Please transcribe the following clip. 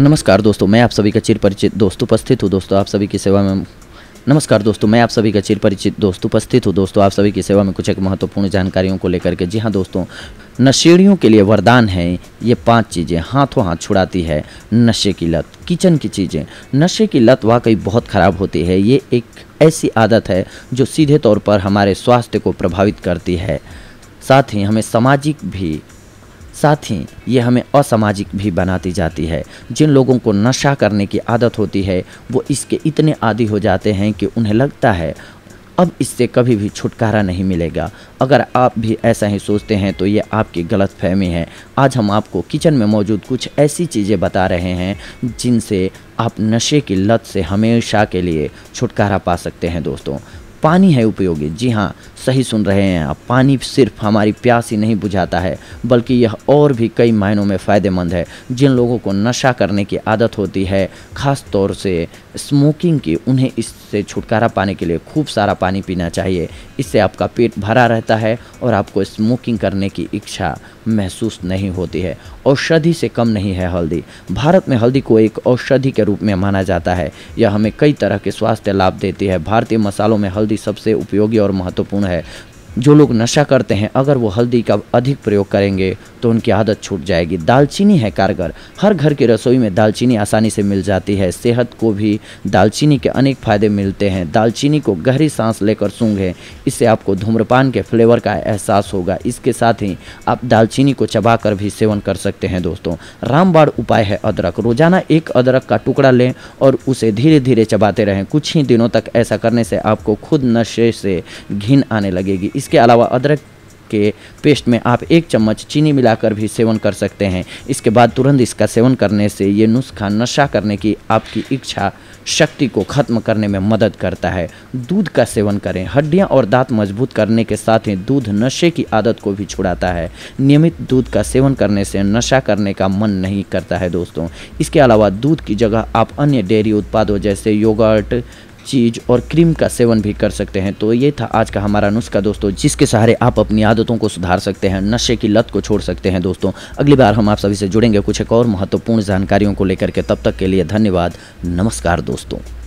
नमस्कार दोस्तों मैं आप सभी का चिर परिचित दोस्त उपस्थित हूँ दोस्तों आप सभी की सेवा में नमस्कार दोस्तों मैं आप सभी का चिर परिचित दोस्त उपस्थित हूँ दोस्तों आप सभी की सेवा में कुछ एक महत्वपूर्ण जानकारियों को लेकर के जी हाँ दोस्तों नशेड़ियों के लिए वरदान है ये पांच चीज़ें हाथों हाथ छुड़ाती है नशे की लत किचन की चीज़ें नशे की लत वाकई बहुत ख़राब होती है ये एक ऐसी आदत है जो सीधे तौर पर हमारे स्वास्थ्य को प्रभावित करती है साथ ही हमें सामाजिक भी साथ ही ये हमें असामाजिक भी बनाती जाती है जिन लोगों को नशा करने की आदत होती है वो इसके इतने आदि हो जाते हैं कि उन्हें लगता है अब इससे कभी भी छुटकारा नहीं मिलेगा अगर आप भी ऐसा ही सोचते हैं तो ये आपकी गलत फहमी है आज हम आपको किचन में मौजूद कुछ ऐसी चीज़ें बता रहे हैं जिनसे आप नशे की लत से हमेशा के लिए छुटकारा पा सकते हैं दोस्तों पानी है उपयोगी जी हाँ सही सुन रहे हैं आप पानी सिर्फ हमारी प्यास ही नहीं बुझाता है बल्कि यह और भी कई मायनों में फ़ायदेमंद है जिन लोगों को नशा करने की आदत होती है ख़ास तौर से स्मोकिंग की उन्हें इससे छुटकारा पाने के लिए खूब सारा पानी पीना चाहिए इससे आपका पेट भरा रहता है और आपको स्मोकिंग करने की इच्छा महसूस नहीं होती है औषधि से कम नहीं है हल्दी भारत में हल्दी को एक औषधि के रूप में माना जाता है यह हमें कई तरह के स्वास्थ्य लाभ देती है भारतीय मसालों में हल्दी संबंधी सबसे उपयोगी और महत्वपूर्ण है जो लोग नशा करते हैं अगर वो हल्दी का अधिक प्रयोग करेंगे तो उनकी आदत छूट जाएगी दालचीनी है कारगर हर घर की रसोई में दालचीनी आसानी से मिल जाती है सेहत को भी दालचीनी के अनेक फ़ायदे मिलते हैं दालचीनी को गहरी सांस लेकर सूंघें इससे आपको धूम्रपान के फ्लेवर का एहसास होगा इसके साथ ही आप दालचीनी को चबा कर भी सेवन कर सकते हैं दोस्तों रामबाड़ उपाय है अदरक रोजाना एक अदरक का टुकड़ा लें और उसे धीरे धीरे चबाते रहें कुछ ही दिनों तक ऐसा करने से आपको खुद नशे से घिन आने लगेगी इस इसके अलावा अदरक के पेस्ट में आप एक चम्मच चीनी मिलाकर भी सेवन कर सकते हैं इसके बाद तुरंत इसका सेवन करने से ये नुस्खा नशा करने की आपकी इच्छा शक्ति को खत्म करने में मदद करता है दूध का सेवन करें हड्डियां और दांत मजबूत करने के साथ ही दूध नशे की आदत को भी छुड़ाता है नियमित दूध का सेवन करने से नशा करने का मन नहीं करता है दोस्तों इसके अलावा दूध की जगह आप अन्य डेयरी उत्पादों जैसे योगर्ट चीज़ और क्रीम का सेवन भी कर सकते हैं तो ये था आज का हमारा नुस्खा दोस्तों जिसके सहारे आप अपनी आदतों को सुधार सकते हैं नशे की लत को छोड़ सकते हैं दोस्तों अगली बार हम आप सभी से जुड़ेंगे कुछ एक और महत्वपूर्ण जानकारियों को लेकर के तब तक के लिए धन्यवाद नमस्कार दोस्तों